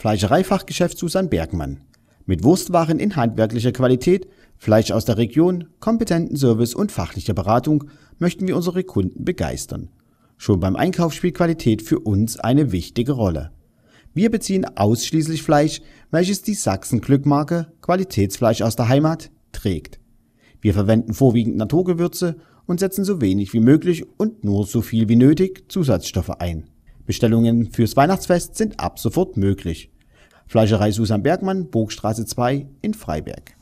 Fleischereifachgeschäft Susan Bergmann. Mit Wurstwaren in handwerklicher Qualität, Fleisch aus der Region, kompetenten Service und fachlicher Beratung möchten wir unsere Kunden begeistern. Schon beim Einkauf spielt Qualität für uns eine wichtige Rolle. Wir beziehen ausschließlich Fleisch, welches die Sachsen-Glückmarke Qualitätsfleisch aus der Heimat trägt. Wir verwenden vorwiegend Naturgewürze und setzen so wenig wie möglich und nur so viel wie nötig Zusatzstoffe ein. Bestellungen fürs Weihnachtsfest sind ab sofort möglich. Fleischerei Susan Bergmann, Burgstraße 2 in Freiberg.